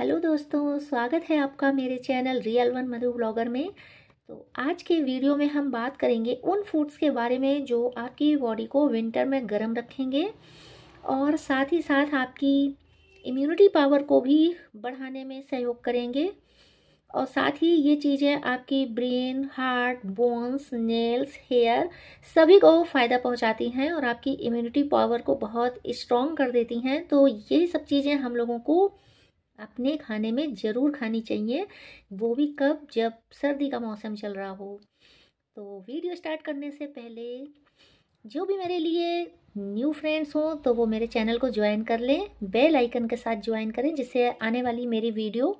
hello दोस्तों स्वागत है आपका मेरे channel real one Madhu blogger में तो आज के वीडियो में हम बात करेंगे उन फूड्स के बारे में जो आपकी बॉडी को विंटर में गर्म रखेंगे और साथ ही साथ आपकी इम्यूनिटी पावर को भी बढ़ाने में सहयोग करेंगे और साथ ही ये चीज़ें आपकी brain heart bones nails hair सभी को फ़ायदा पहुंचाती हैं और आपकी इम्यूनिटी पावर को बहुत स्ट्रॉन्ग कर देती हैं तो ये सब चीज़ें हम लोगों को अपने खाने में ज़रूर खानी चाहिए वो भी कब जब सर्दी का मौसम चल रहा हो तो वीडियो स्टार्ट करने से पहले जो भी मेरे लिए न्यू फ्रेंड्स हों तो वो मेरे चैनल को ज्वाइन कर लें बेल आइकन के साथ ज्वाइन करें जिससे आने वाली मेरी वीडियो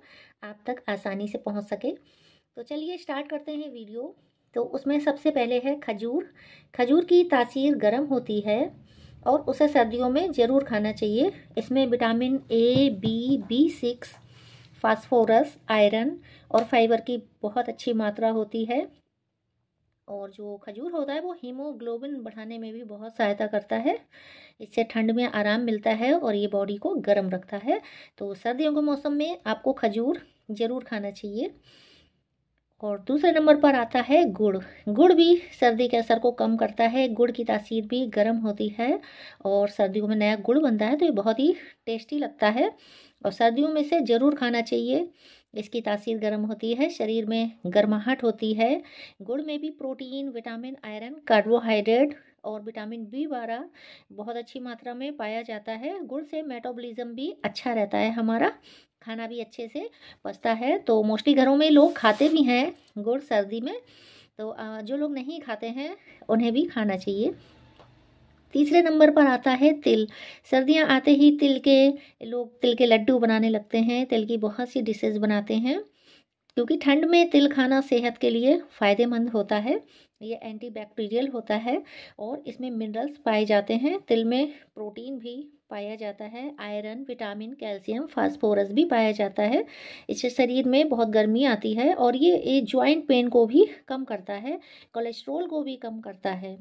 आप तक आसानी से पहुंच सके तो चलिए स्टार्ट करते हैं वीडियो तो उसमें सबसे पहले है खजूर खजूर की तासीर गर्म होती है और उसे सर्दियों में ज़रूर खाना चाहिए इसमें vitamin A B B six phosphorus iron और फाइबर की बहुत अच्छी मात्रा होती है और जो खजूर होता है वो हीमोग्लोबिन बढ़ाने में भी बहुत सहायता करता है इससे ठंड में आराम मिलता है और ये बॉडी को गर्म रखता है तो सर्दियों के मौसम में आपको खजूर ज़रूर खाना चाहिए और दूसरे नंबर पर आता है गुड़ गुड़ भी सर्दी के असर को कम करता है गुड़ की तासीर भी गर्म होती है और सर्दियों में नया गुड़ बनता है तो ये बहुत ही टेस्टी लगता है और सर्दियों में से ज़रूर खाना चाहिए इसकी तासीर गर्म होती है शरीर में गर्माहट होती है गुड़ में भी प्रोटीन विटामिन आयरन कार्बोहाइड्रेट और विटामिन बी बारह बहुत अच्छी मात्रा में पाया जाता है गुड़ से मेटाबॉलिज्म भी अच्छा रहता है हमारा खाना भी अच्छे से पचता है तो मोस्टली घरों में लोग खाते भी हैं गुड़ सर्दी में तो जो लोग नहीं खाते हैं उन्हें भी खाना चाहिए तीसरे नंबर पर आता है तिल सर्दियां आते ही तिल के लोग तिल के लड्डू बनाने लगते हैं तिल की बहुत सी डिशेज बनाते हैं क्योंकि ठंड में तिल खाना सेहत के लिए फ़ायदेमंद होता है ये एंटीबैक्टीरियल होता है और इसमें मिनरल्स पाए जाते हैं तिल में प्रोटीन भी पाया जाता है आयरन विटामिन कैल्शियम फास्फोरस भी पाया जाता है इससे शरीर में बहुत गर्मी आती है और ये जॉइंट पेन को भी कम करता है कोलेस्ट्रोल को भी कम करता है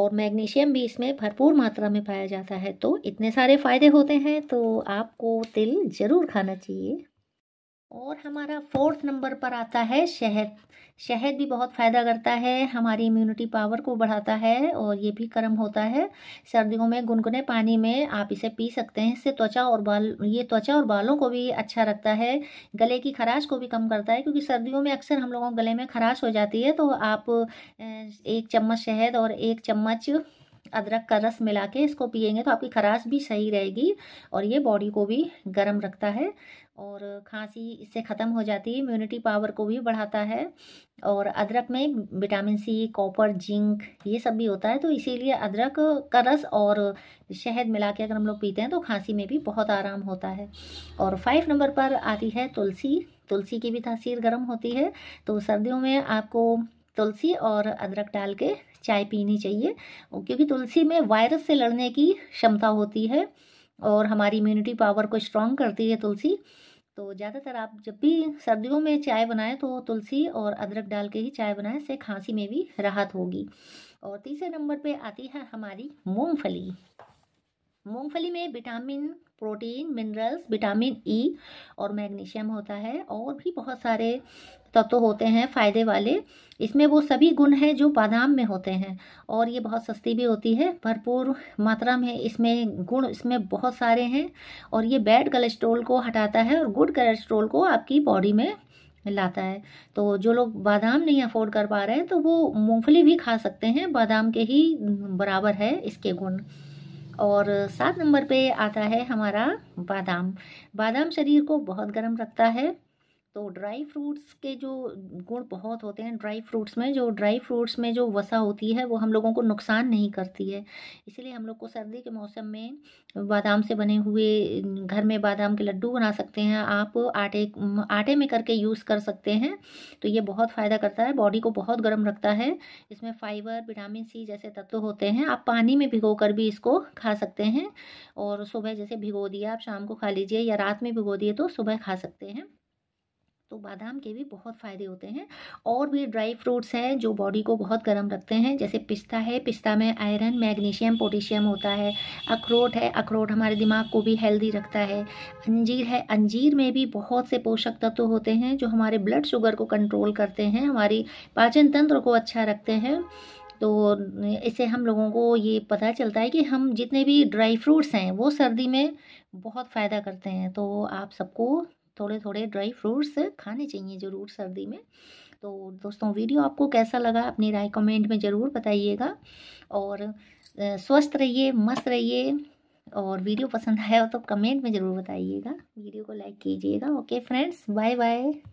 और मैग्नीशियम भी इसमें भरपूर मात्रा में पाया जाता है तो इतने सारे फ़ायदे होते हैं तो आपको तिल ज़रूर खाना चाहिए और हमारा फोर्थ नंबर पर आता है शहद शहद भी बहुत फ़ायदा करता है हमारी इम्यूनिटी पावर को बढ़ाता है और ये भी कर्म होता है सर्दियों में गुनगुने पानी में आप इसे पी सकते हैं इससे त्वचा और बाल ये त्वचा और बालों को भी अच्छा रखता है गले की खराश को भी कम करता है क्योंकि सर्दियों में अक्सर हम लोगों को गले में खराश हो जाती है तो आप एक चम्मच शहद और एक चम्मच अदरक का रस मिला के इसको पिएंगे तो आपकी खराश भी सही रहेगी और ये बॉडी को भी गर्म रखता है और खांसी इससे ख़त्म हो जाती है इम्यूनिटी पावर को भी बढ़ाता है और अदरक में विटामिन सी कॉपर जिंक ये सब भी होता है तो इसीलिए अदरक का रस और शहद मिला के अगर हम लोग पीते हैं तो खांसी में भी बहुत आराम होता है और फाइव नंबर पर आती है तुलसी तुलसी की भी तासीर गर्म होती है तो सर्दियों में आपको तुलसी और अदरक डाल के चाय पीनी चाहिए क्योंकि तुलसी में वायरस से लड़ने की क्षमता होती है और हमारी इम्यूनिटी पावर को स्ट्रॉन्ग करती है तुलसी तो ज़्यादातर आप जब भी सर्दियों में चाय बनाएं तो तुलसी और अदरक डाल के ही चाय बनाएं इससे खांसी में भी राहत होगी और तीसरे नंबर पे आती है हमारी मूंगफली मूंगफली में vitamin protein minerals vitamin E और मैग्नीशियम होता है और भी बहुत सारे तत्व तो होते हैं फ़ायदे वाले इसमें वो सभी गुण हैं जो बादाम में होते हैं और ये बहुत सस्ती भी होती है भरपूर मात्रा में इसमें गुण इसमें बहुत सारे हैं और ये बैड कोलेस्ट्रोल को हटाता है और गुड कोलेस्ट्रोल को आपकी बॉडी में लाता है तो जो लोग बादाम नहीं अफोर्ड कर पा रहे हैं तो वो मूँगफली भी खा सकते हैं बादाम के ही बराबर है इसके गुण और सात नंबर पे आता है हमारा बादाम बादाम शरीर को बहुत गर्म रखता है तो ड्राई फ्रूट्स के जो गुण बहुत होते हैं ड्राई फ्रूट्स में जो ड्राई फ्रूट्स में जो वसा होती है वो हम लोगों को नुकसान नहीं करती है इसीलिए हम लोग को सर्दी के मौसम में बादाम से बने हुए घर में बादाम के लड्डू बना सकते हैं आप आटे आटे में करके यूज़ कर सकते हैं तो ये बहुत फ़ायदा करता है बॉडी को बहुत गर्म रखता है इसमें फाइबर विटामिन सी जैसे तत्व होते हैं आप पानी में भिगो कर भी इसको खा सकते हैं और सुबह जैसे भिगो दिया आप शाम को खा लीजिए या रात में भिगो दिए तो सुबह खा सकते हैं तो बादाम के भी बहुत फ़ायदे होते हैं और भी ड्राई फ्रूट्स हैं जो बॉडी को बहुत गर्म रखते हैं जैसे पिस्ता है पिस्ता में आयरन मैग्नीशियम पोटेशियम होता है अखरोट है अखरोट हमारे दिमाग को भी हेल्दी रखता है अंजीर है अंजीर में भी बहुत से पोषक तत्व होते हैं जो हमारे ब्लड शुगर को कंट्रोल करते हैं हमारी पाचन तंत्र को अच्छा रखते हैं तो इससे हम लोगों को ये पता चलता है कि हम जितने भी ड्राई फ्रूट्स हैं वो सर्दी में बहुत फ़ायदा करते हैं तो आप सबको थोड़े थोड़े ड्राई फ्रूट्स खाने चाहिए ज़रूर सर्दी में तो दोस्तों वीडियो आपको कैसा लगा अपनी राय कमेंट में ज़रूर बताइएगा और स्वस्थ रहिए मस्त रहिए और वीडियो पसंद आया हो तो कमेंट में ज़रूर बताइएगा वीडियो को लाइक कीजिएगा ओके फ्रेंड्स बाय बाय